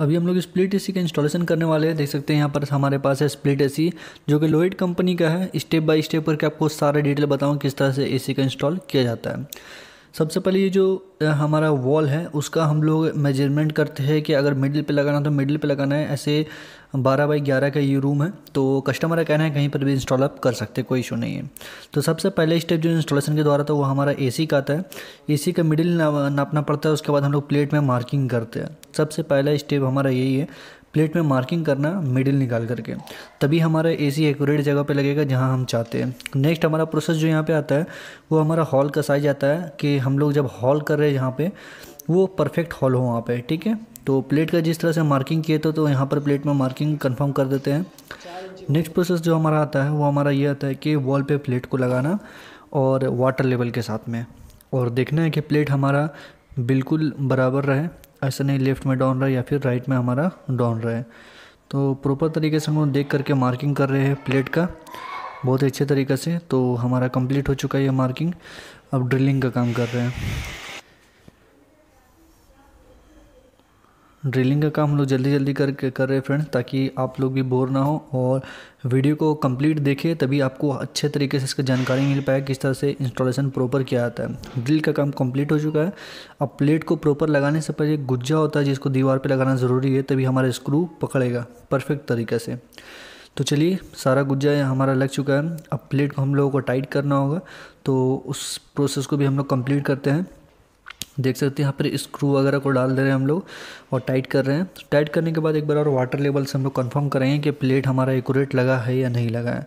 अभी हम लोग स्प्लिट एसी का इंस्टॉलेशन करने वाले हैं देख सकते हैं यहाँ पर हमारे पास है स्प्लिट एसी जो कि लोइड कंपनी का है स्टेप बाय स्टेप करके आपको सारा डिटेल बताऊँ किस तरह से एसी का इंस्टॉल किया जाता है सबसे पहले ये जो हमारा वॉल है उसका हम लोग मेजरमेंट करते हैं कि अगर मिडिल पे लगाना तो मिडिल पे लगाना है ऐसे 12 बाई 11 का ये रूम है तो कस्टमर का कहना है कहीं पर भी इंस्टॉल आप कर सकते हैं कोई इशू नहीं है तो सबसे पहले स्टेप जो इंस्टॉलेशन के द्वारा था तो वो हमारा ए का आता है ए का मिडिल नापना पड़ता है उसके बाद हम लोग प्लेट में मार्किंग करते हैं सबसे पहला स्टेप हमारा यही है प्लेट में मार्किंग करना मिडिल निकाल करके तभी हमारा ए सी एकट जगह पे लगेगा जहाँ हम चाहते हैं नेक्स्ट हमारा प्रोसेस जो यहाँ पे आता है वो हमारा हॉल का साइज आता है कि हम लोग जब हॉल कर रहे हैं यहाँ पे वो परफेक्ट हॉल हो वहाँ पे ठीक है तो प्लेट का जिस तरह से मार्किंग किए तो यहाँ पर प्लेट में मार्किंग कंफर्म कर देते हैं नेक्स्ट प्रोसेस जो हमारा आता है वो हमारा ये आता है कि वॉल पे प्लेट को लगाना और वाटर लेवल के साथ में और देखना है कि प्लेट हमारा बिल्कुल बराबर रहे ऐसा नहीं लेफ़्ट में डाउन रहा या फिर राइट में हमारा डाउन रहा है तो प्रॉपर तरीके से हम लोग देख करके मार्किंग कर रहे हैं प्लेट का बहुत ही अच्छे तरीके से तो हमारा कंप्लीट हो चुका है ये मार्किंग अब ड्रिलिंग का काम कर रहे हैं ड्रिलिंग का काम हम लोग जल्दी जल्दी करके कर रहे हैं फ्रेंड्स ताकि आप लोग भी बोर ना हो और वीडियो को कंप्लीट देखें तभी आपको अच्छे तरीके से इसका जानकारी मिल पाए किस तरह से इंस्टॉलेशन प्रॉपर किया जाता है ड्रिल का काम कंप्लीट हो चुका है अब प्लेट को प्रॉपर लगाने से पहले गुज्जा होता है जिसको दीवार पर लगाना ज़रूरी है तभी हमारा स्क्रू पकड़ेगा परफेक्ट तरीके से तो चलिए सारा गुज्जा हमारा लग चुका है अब प्लेट को हम लोगों को टाइट करना होगा तो उस प्रोसेस को भी हम लोग कम्प्लीट करते हैं देख सकते हैं यहाँ पर स्क्रू वगैरह को डाल दे रहे हैं हम लोग और टाइट कर रहे हैं टाइट तो करने के बाद एक बार और वाटर लेवल से हम लोग कन्फर्म करेंगे कि प्लेट हमारा एकूरेट लगा है या नहीं लगा है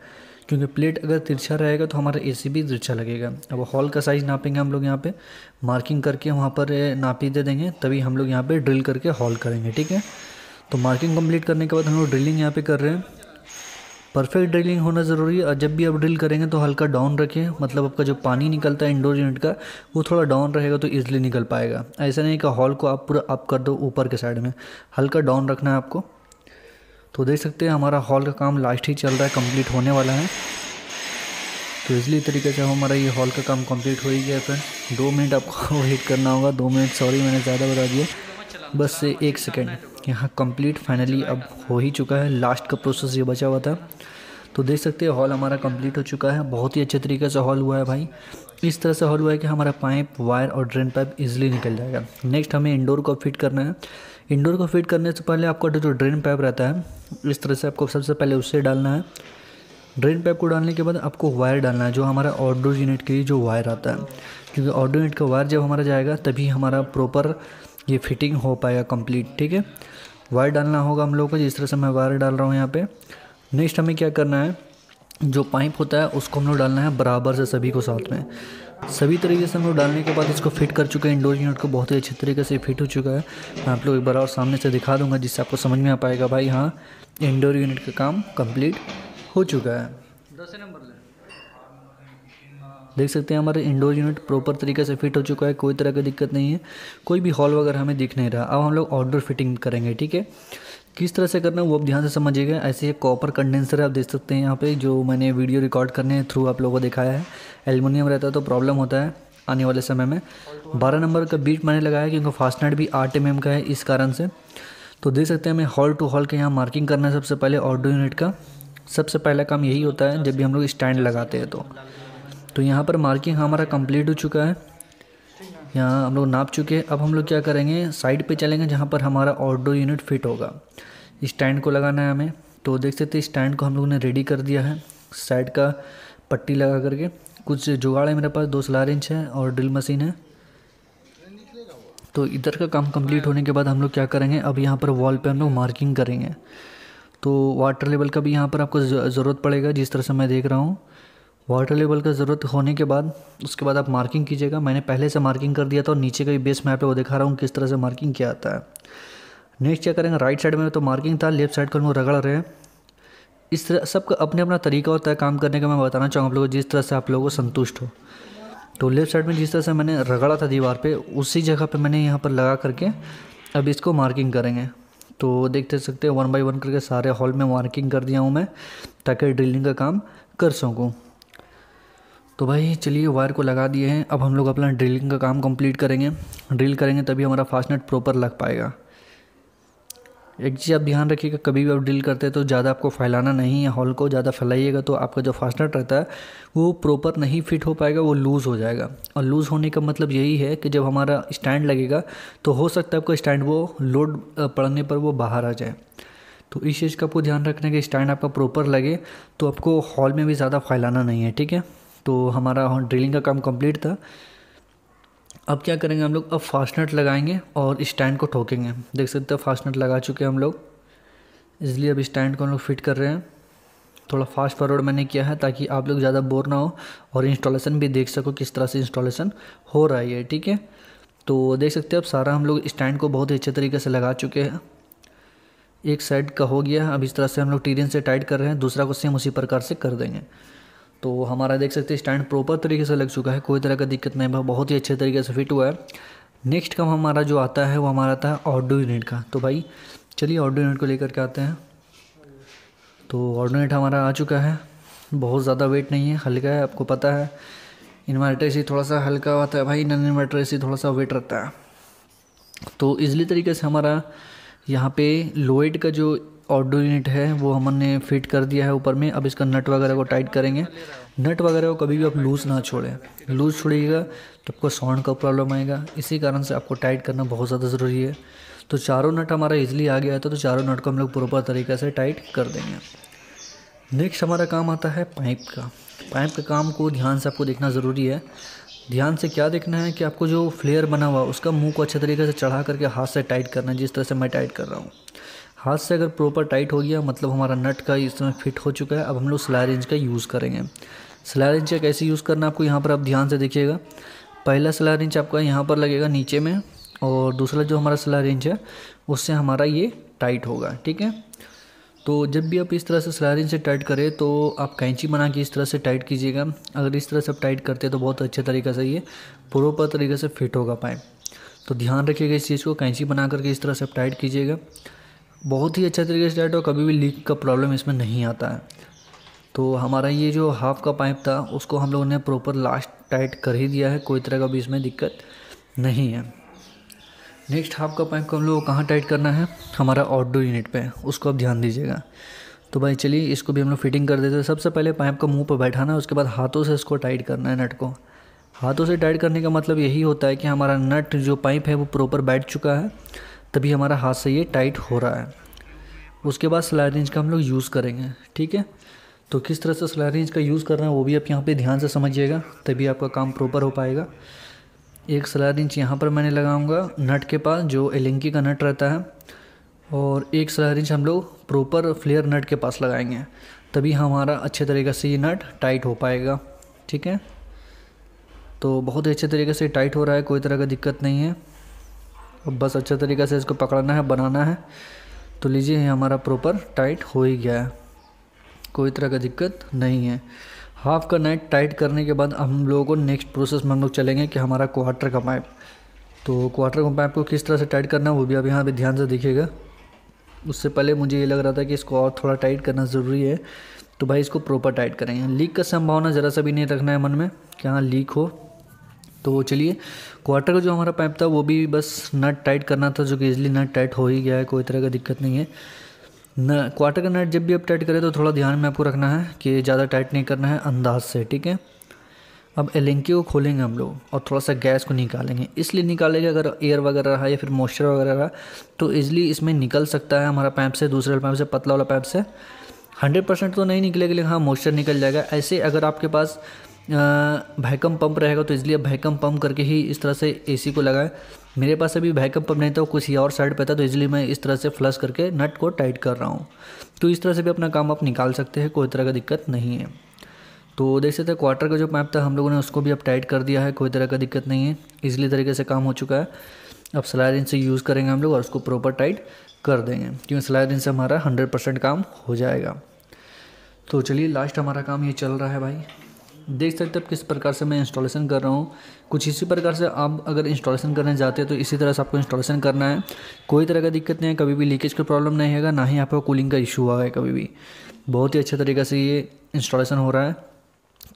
क्योंकि प्लेट अगर तिरछा रहेगा तो हमारा ए भी तिरछा लगेगा अब हॉल का साइज़ नापेंगे हम लोग यहाँ पर मार्किंग करके वहाँ पर नापी दे देंगे तभी हम लोग यहाँ पर ड्रिल करके हॉल करेंगे ठीक है तो मार्किंग कम्प्लीट करने के बाद हम लोग ड्रिलिंग यहाँ पर कर रहे हैं परफेक्ट ड्रिलिंग होना ज़रूरी है और जब भी आप ड्रिल करेंगे तो हल्का डाउन रखें मतलब आपका जो पानी निकलता है इंडोर यूनिट का वो थोड़ा डाउन रहेगा तो ईजिली निकल पाएगा ऐसा नहीं कि हॉल को आप पूरा अप कर दो ऊपर के साइड में हल्का डाउन रखना है आपको तो देख सकते हैं हमारा हॉल का काम लास्ट ही चल रहा है कम्प्लीट होने वाला है तो इसलिए तरीके से हमारा ये हॉल का काम कंप्लीट हो ही गया फिर दो मिनट आपको वेट करना होगा दो मिनट सॉरी मैंने ज़्यादा बता दिया बस से एक सेकेंड यहाँ कंप्लीट फाइनली अब हो ही चुका है लास्ट का प्रोसेस ये बचा हुआ था तो देख सकते हैं हॉल हमारा कंप्लीट हो चुका है बहुत ही अच्छे तरीके से हॉल हुआ है भाई इस तरह से हॉल हुआ है कि हमारा पाइप वायर और ड्रेन पाइप इजीली निकल जाएगा नेक्स्ट हमें इंडोर को फिट करना है इंडोर को फिट करने से पहले आपका जो ड्रेन पाइप रहता है इस तरह से आपको सबसे पहले उससे डालना है ड्रेन पाइप को डालने के बाद आपको वायर डालना है जो हमारा ऑडो यूनिट के लिए जो वायर आता है क्योंकि ऑडो यूनिट का वायर जब हमारा जाएगा तभी हमारा प्रॉपर ये फिटिंग हो पाएगा कंप्लीट ठीक है वायर डालना होगा हम लोग को जिस तरह से मैं वायर डाल रहा हूँ यहाँ पे नेक्स्ट हमें क्या करना है जो पाइप होता है उसको हम लोग डालना है बराबर से सभी को साथ में सभी तरीके से हम लोग डालने के बाद इसको फिट कर चुके हैं इंडोर यूनिट को बहुत ही अच्छे तरीके से फिट हो चुका है मैं आप लोग एक बार और सामने से दिखा दूंगा जिससे आपको समझ में आ पाएगा भाई हाँ इंडोर यूनिट का काम कंप्लीट हो चुका है देख सकते हैं हमारा इंडोर यूनिट प्रॉपर तरीके से फिट हो चुका है कोई तरह की दिक्कत नहीं है कोई भी हॉल वगैरह हमें दिख नहीं रहा अब हम लोग आउटडोर फिटिंग करेंगे ठीक है किस तरह से करना है वो आप ध्यान से समझिएगा ऐसे एक कॉपर कंडेंसर आप देख सकते हैं यहाँ पे जो मैंने वीडियो रिकॉर्ड करने थ्रू आप लोगों को दिखाया है एलमिनियम रहता है तो प्रॉब्लम होता है आने वाले समय में बारह नंबर का बीट मैंने लगाया क्योंकि फास्टनेट भी आठ एम का है इस कारण से तो देख सकते हैं हमें हॉल टू हॉल के यहाँ मार्किंग करना है सबसे पहले ऑडो यूनिट का सबसे पहला काम यही होता है जब भी हम लोग स्टैंड लगाते हैं तो तो यहाँ पर मार्किंग हमारा कंप्लीट हो चुका है यहाँ हम लोग नाप चुके हैं अब हम लोग क्या करेंगे साइड पे चलेंगे जहाँ पर हमारा आउटडोर यूनिट फिट होगा स्टैंड को लगाना है हमें तो देख सकते स्टैंड को हम लोग ने रेडी कर दिया है साइड का पट्टी लगा करके कुछ जुगाड़ है मेरे पास दो सलार इंच है और ड्रिल मशीन है तो इधर का काम कंप्लीट होने के बाद हम लोग क्या करेंगे अब यहाँ पर वॉल पे हम लोग मार्किंग करेंगे तो वाटर लेवल का भी यहाँ पर आपको ज़रूरत पड़ेगा जिस तरह से मैं देख रहा हूँ वाटर लेवल का ज़रूरत होने के बाद उसके बाद आप मार्किंग कीजिएगा मैंने पहले से मार्किंग कर दिया था और नीचे का भी बेस मैप है वो दिखा रहा हूँ किस तरह से मार्किंग किया जाता है नेक्स्ट क्या करेंगे राइट साइड में तो मार्किंग था लेफ्ट साइड को हम रगड़ रहे हैं इस तरह सबका अपने अपना तरीका होता है काम करने का मैं बताना चाहूँगा आप लोगों को जिस तरह से आप लोगों को संतुष्ट हो तो लेफ्ट साइड में जिस तरह से मैंने रगड़ा था दीवार पे उसी जगह पे मैंने यहाँ पर लगा करके अब इसको मार्किंग करेंगे तो देखते तो सकते हैं वन बाई वन करके सारे हॉल में मार्किंग कर दिया हूँ मैं ताकि ड्रिलिंग का काम कर सकूँ तो भाई चलिए वायर को लगा दिए हैं अब हम लोग अपना ड्रिलिंग का काम कंप्लीट करेंगे ड्रिल करेंगे तभी हमारा फास्टनेट प्रॉपर लग पाएगा एक चीज़ आप ध्यान रखिएगा कभी भी आप ड्रिल करते हैं तो ज़्यादा आपको फैलाना नहीं है हॉल को ज़्यादा फैलाइएगा तो आपका जो फास्टनेट रहता है वो प्रॉपर नहीं फिट हो पाएगा वो लूज़ हो जाएगा और लूज़ होने का मतलब यही है कि जब हमारा स्टैंड लगेगा तो हो सकता है आपका स्टैंड वो लोड पड़ने पर वो बाहर आ जाए तो इस चीज़ का आपको ध्यान रखना है कि स्टैंड आपका प्रॉपर लगे तो आपको हॉल में भी ज़्यादा फैलाना नहीं है ठीक है तो हमारा ड्रिलिंग का काम कंप्लीट था अब क्या करेंगे हम लोग अब फास्टनट लगाएंगे और स्टैंड को ठोकेंगे देख सकते हो फास्टनट लगा चुके हैं हम लोग इसलिए अब स्टैंड को हम लोग फिट कर रहे हैं थोड़ा फास्ट फॉरवर्ड मैंने किया है ताकि आप लोग ज़्यादा बोर ना हो और इंस्टॉलेशन भी देख सको किस तरह से इंस्टॉलेशन हो रहा है ठीक है तो देख सकते हो अब सारा हम लोग स्टैंड को बहुत ही अच्छे तरीके से लगा चुके हैं एक साइड का हो गया अब इस तरह से हम लोग टीरियन से टाइट कर रहे हैं दूसरा को सेम उसी प्रकार से कर देंगे तो हमारा देख सकते हैं स्टैंड प्रॉपर तरीके से लग चुका है कोई तरह का दिक्कत नहीं बहुत ही अच्छे तरीके से फिट हुआ है नेक्स्ट काम हमारा जो आता है वो हमारा आता है ऑडो यूनिट का तो भाई चलिए ऑडो यूनिट को लेकर के आते हैं तो ऑडो यूनिट हमारा आ चुका है बहुत ज़्यादा वेट नहीं है हल्का है आपको पता है इन्वर्टर से थोड़ा सा हल्का होता है भाई नन इन्वर्टर से थोड़ा सा वेट रहता है तो इजली तरीके से हमारा यहाँ पे लोएड का जो ऑडो यूनिट है वो हमने फिट कर दिया है ऊपर में अब इसका नट वगैरह को टाइट करेंगे नट वगैरह को कभी भी आप लूज़ ना छोड़ें लूज़ छोड़िएगा तो आपको साउंड का प्रॉब्लम आएगा इसी कारण से आपको टाइट करना बहुत ज़्यादा ज़रूरी है तो चारों नट हमारा इजीली आ गया था तो चारों नट को हम लोग प्रॉपर तरीके से टाइट कर देंगे नेक्स्ट हमारा काम आता है पाइप का पाइप का काम को ध्यान से आपको देखना ज़रूरी है ध्यान से क्या देखना है कि आपको जो फ्लेयर बना हुआ उसका मुंह को अच्छे तरीके से चढ़ा करके हाथ से टाइट करना है जिस तरह से मैं टाइट कर रहा हूँ हाथ से अगर प्रॉपर टाइट हो गया मतलब हमारा नट का इस तरह फिट हो चुका है अब हम लोग सलायर रेंज का यूज़ करेंगे सलायर रेंज का कैसे यूज़ करना आपको यहाँ पर आप ध्यान से देखिएगा पहला सलायर रेंज आपका यहाँ पर लगेगा नीचे में और दूसरा जो हमारा सलायर रेंज है उससे हमारा ये टाइट होगा ठीक है तो जब भी आप इस तरह से सलारिन से टाइट करें तो आप कैंची बना के इस तरह से टाइट कीजिएगा अगर इस तरह से आप टाइट करते हैं तो बहुत अच्छे तरीके से ये प्रॉपर तरीके से फिट होगा पाइप तो ध्यान रखिएगा इस चीज़ को कैंची बना करके इस तरह से आप टाइट कीजिएगा बहुत ही अच्छा तरीके से टाइट और कभी भी लीक का प्रॉब्लम इसमें नहीं आता है तो हमारा ये जो हाफ़ का पाइप था उसको हम लोगों ने प्रॉपर लास्ट टाइट कर ही दिया है कोई तरह का भी इसमें दिक्कत नहीं है नेक्स्ट हाफ का पाइप को हम लोग कहाँ टाइट करना है हमारा आउटडोर यूनिट पे उसको आप ध्यान दीजिएगा तो भाई चलिए इसको भी हम लोग फिटिंग कर देते हैं सबसे पहले पाइप का मुंह पर बैठाना है उसके बाद हाथों से इसको टाइट करना है नट को हाथों से टाइट करने का मतलब यही होता है कि हमारा नट जो पाइप है वो प्रॉपर बैठ चुका है तभी हमारा हाथ से ये टाइट हो रहा है उसके बाद सिलाई रेंज का हम लोग यूज़ करेंगे ठीक है तो किस तरह से सिलाई रेंज का यूज़ करना है वो भी आप यहाँ पे ध्यान से समझिएगा तभी आपका काम प्रॉपर हो पाएगा एक सिलाई रेंज यहाँ पर मैंने लगाऊंगा नट के पास जो एलिंकी का नट रहता है और एक सिलाई रेंज हम लोग प्रॉपर फ्लेयर नट के पास लगाएंगे तभी हमारा अच्छे तरीके से ये नट टाइट हो पाएगा ठीक है तो बहुत ही अच्छे तरीके से टाइट हो रहा है कोई तरह का दिक्कत नहीं है अब बस अच्छा तरीके से इसको पकड़ना है बनाना है तो लीजिए ये हमारा प्रॉपर टाइट हो ही गया है कोई तरह का दिक्कत नहीं है हाफ़ का नेट टाइट करने के बाद हम लोगों को नेक्स्ट प्रोसेस में हम लोग चलेंगे कि हमारा क्वार्टर का पाइप तो क्वार्टर का पाइप को किस तरह से टाइट करना है वो भी अब यहाँ पर ध्यान से दिखेगा उससे पहले मुझे ये लग रहा था कि इसको और थोड़ा टाइट करना ज़रूरी है तो भाई इसको प्रॉपर टाइट करेंगे लीक का संभावना ज़रा सा भी नहीं रखना है मन में कि हाँ लीक हो तो चलिए क्वार्टर का जो हमारा पाइप था वो भी बस नट टाइट करना था जो कि इजली नट टाइट हो ही गया है कोई तरह का दिक्कत नहीं है न क्वार्टर का नट जब भी आप टाइट करें तो थोड़ा ध्यान में आपको रखना है कि ज़्यादा टाइट नहीं करना है अंदाज से ठीक है अब एलेंकी को खोलेंगे हम लोग और थोड़ा सा गैस को निकालेंगे इसलिए निकालेंगे अगर एयर वगैरह रहा या फिर मॉइस्चर वगैरह रहा तो ईज़िली इसमें निकल सकता है हमारा पैप से दूसरे पैप से पतला वाला पैप से हंड्रेड परसेंट तो नहीं निकलेगा लेकिन हाँ मॉइस्चर निकल जाएगा ऐसे अगर आपके पास भैकम पंप रहेगा तो इसलिए भैकम पंप करके ही इस तरह से एसी को लगाएं मेरे पास अभी भैकम पंप नहीं था किसी और साइड पे था तो इसलिए मैं इस तरह से फ्लश करके नट को टाइट कर रहा हूँ तो इस तरह से भी अपना काम आप निकाल सकते हैं कोई तरह का दिक्कत नहीं है तो देख सकते हैं क्वार्टर का जो पाइप था हम लोगों ने उसको भी अब टाइट कर दिया है कोई तरह का दिक्कत नहीं है इजली तरीके से काम हो चुका है अब सलायरिन से यूज़ करेंगे हम लोग और उसको प्रॉपर टाइट कर देंगे क्योंकि सलायरिन से हमारा हंड्रेड परसेंट काम हो जाएगा तो चलिए लास्ट हमारा काम ये चल रहा है भाई देख सकते हो आप किस प्रकार से मैं इंस्टॉलेशन कर रहा हूँ कुछ इसी प्रकार से आप अगर इंस्टॉलेशन करने जाते हैं तो इसी तरह से आपको इंस्टॉलेशन करना है कोई तरह का दिक्कत नहीं है कभी भी लीकेज का प्रॉब्लम नहीं है ना ही आपको कूलिंग का इशू हुआ है कभी भी बहुत ही अच्छे तरीके से ये इंस्टॉलेशन हो रहा है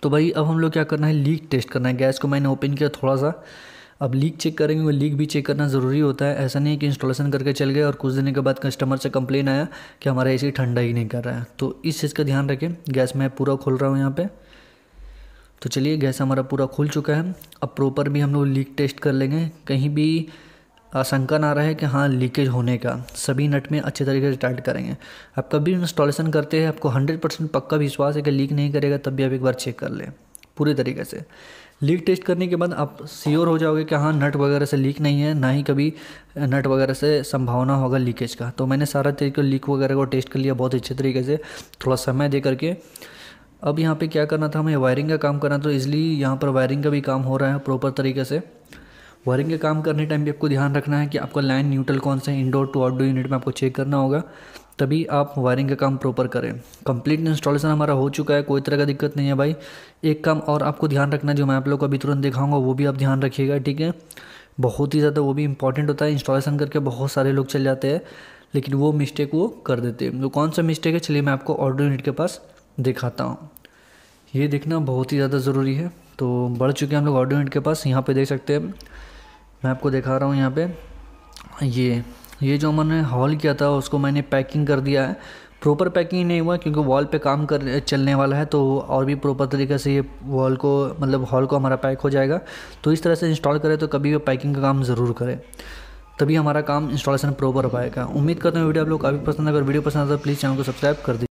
तो भाई अब हम लोग क्या करना है लीक टेस्ट करना है गैस को मैंने ओपन किया थोड़ा सा अब लीक चेक करेंगे वो लीक भी चेक करना ज़रूरी होता है ऐसा नहीं है कि इंस्टॉलेशन करके चल गए और कुछ दिन के बाद कस्टमर से कंप्लेन आया कि हमारा ए ठंडा ही नहीं कर रहा है तो इस चीज़ का ध्यान रखें गैस मैं पूरा खोल रहा हूँ यहाँ पर तो चलिए गैस हमारा पूरा खुल चुका है अब प्रॉपर भी हम लोग लीक टेस्ट कर लेंगे कहीं भी आशंका ना रहे कि हाँ लीकेज होने का सभी नट में अच्छे तरीके से टाइट करेंगे आप कभी इंस्टॉलेशन करते हैं आपको हंड्रेड परसेंट पक्का विश्वास है कि लीक नहीं करेगा तब भी आप एक बार चेक कर लें पूरे तरीके से लीक टेस्ट करने के बाद आप श्योर हो जाओगे कि हाँ नट वगैरह से लीक नहीं है ना ही कभी नट वगैरह से संभावना होगा लीकेज का तो मैंने सारा तरीके लीक वगैरह को टेस्ट कर लिया बहुत अच्छे तरीके से थोड़ा समय दे करके अब यहाँ पे क्या करना था हमें वायरिंग का काम करना था तो यहाँ पर वायरिंग का भी काम हो रहा है प्रॉपर तरीके से वायरिंग का काम करने टाइम भी आपको ध्यान रखना है कि आपका लाइन न्यूट्रल कौन सा है इंडोर टू आउटडोर यूनिट में आपको चेक करना होगा तभी आप वायरिंग का काम प्रॉपर करें कंप्लीट इंस्टॉलेशन हमारा हो चुका है कोई तरह का दिक्कत नहीं है भाई एक काम और आपको ध्यान रखना जो मैं आप लोग को अभी तुरंत दिखाऊंगा वो भी आप ध्यान रखिएगा ठीक है बहुत ही ज़्यादा वो भी इंपॉर्टेंट होता है इंस्टॉलेशन करके बहुत सारे लोग चल जाते हैं लेकिन वो मिस्टेक वो कर देते हैं तो कौन सा मिस्टेक है चलिए मैं आपको ऑर्डर यूनिट के पास दिखाता हूँ ये देखना बहुत ही ज़्यादा ज़रूरी है तो बढ़ चुके हैं हम लोग ऑडियो इंट के पास यहाँ पे देख सकते हैं मैं आपको दिखा रहा हूँ यहाँ पे ये ये जो मैंने हॉल किया था उसको मैंने पैकिंग कर दिया है प्रॉपर पैकिंग नहीं हुआ क्योंकि वॉल पे काम कर चलने वाला है तो और भी प्रॉपर तरीके से ये वॉल को मतलब हॉल को हमारा पैक हो जाएगा तो इस तरह से इंस्टॉल करें तो कभी भी पैकिंग का काम ज़रूर करें तभी हमारा काम इंस्टॉलेशन प्रॉपर पाएगा उम्मीद करता हूँ वीडियो आप लोग काफ़ी पसंद अगर वीडियो पसंद आता है तो प्लीज़ चैनल को सब्सक्राइब कर दीजिए